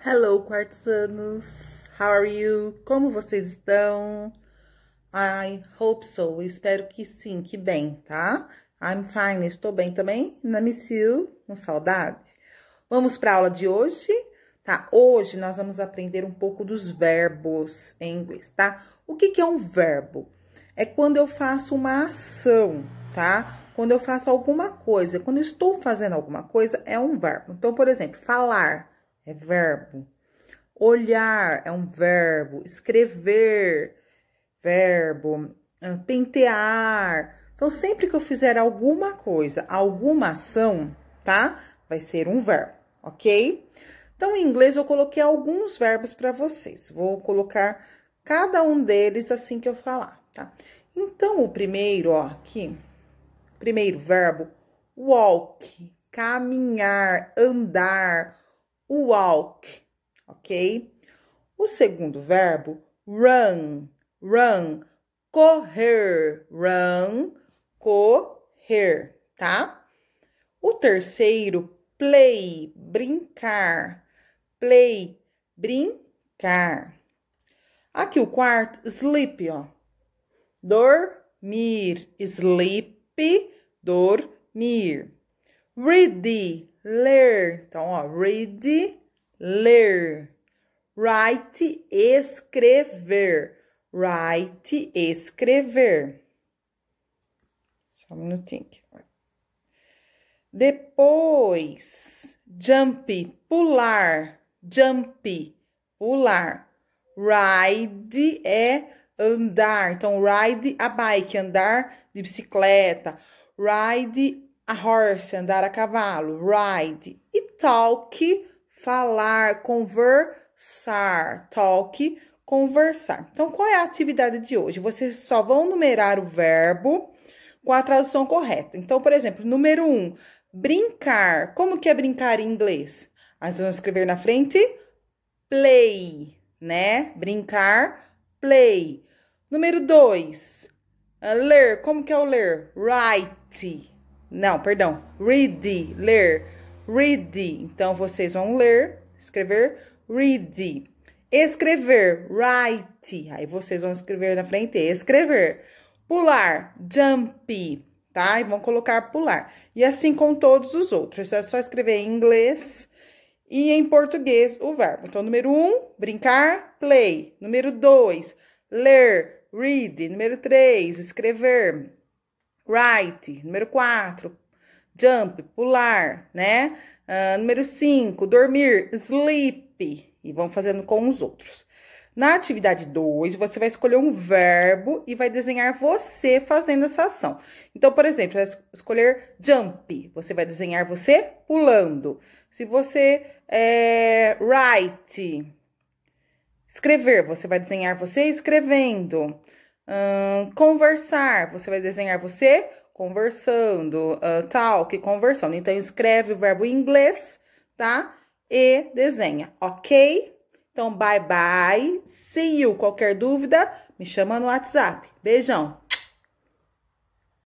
Hello, quartos anos. How are you? Como vocês estão? I hope so. Espero que sim, que bem, tá? I'm fine. Estou bem também. Na you. Com saudade. Vamos para a aula de hoje, tá? Hoje nós vamos aprender um pouco dos verbos em inglês, tá? O que, que é um verbo? É quando eu faço uma ação, tá? Quando eu faço alguma coisa. Quando eu estou fazendo alguma coisa, é um verbo. Então, por exemplo, falar é verbo. Olhar é um verbo. Escrever, verbo. Ah, pentear. Então, sempre que eu fizer alguma coisa, alguma ação, tá? Vai ser um verbo, ok? Então, em inglês, eu coloquei alguns verbos para vocês. Vou colocar cada um deles assim que eu falar, tá? Então, o primeiro, ó, aqui, primeiro verbo, walk, caminhar, andar, walk, ok? O segundo verbo, run, run, correr, run, correr, tá? O terceiro, play, brincar, play, brincar. Aqui o quarto, sleep, ó. Dormir, sleep, dormir. Ready, ler. Então, ó, read, ler. Write, escrever. Write, escrever. Só um minutinho. Depois, jump, pular. Jump, pular. Ride é andar. Então, ride a bike, andar de bicicleta. Ride a horse, andar a cavalo, ride. E talk, falar, conversar. Talk, conversar. Então, qual é a atividade de hoje? Vocês só vão numerar o verbo com a tradução correta. Então, por exemplo, número um, brincar. Como que é brincar em inglês? Aí vão escrever na frente play, né? Brincar, play. Número dois, ler. Como que é o ler? Write. Não, perdão. Read, ler. Read. Então, vocês vão ler, escrever, read. Escrever, write. Aí, vocês vão escrever na frente, escrever. Pular, jump, tá? E vão colocar pular. E assim com todos os outros. É só escrever em inglês e em português o verbo. Então, número um, brincar, play. Número dois, ler, read. Número três, escrever right. Número 4, jump, pular, né? Uh, número 5, dormir, sleep. E vão fazendo com os outros. Na atividade 2, você vai escolher um verbo e vai desenhar você fazendo essa ação. Então, por exemplo, vai escolher jump. Você vai desenhar você pulando. Se você é write, escrever, você vai desenhar você escrevendo conversar, você vai desenhar você conversando, uh, que conversando. Então, escreve o verbo em inglês, tá? E desenha, ok? Então, bye bye, see you. Qualquer dúvida, me chama no WhatsApp. Beijão!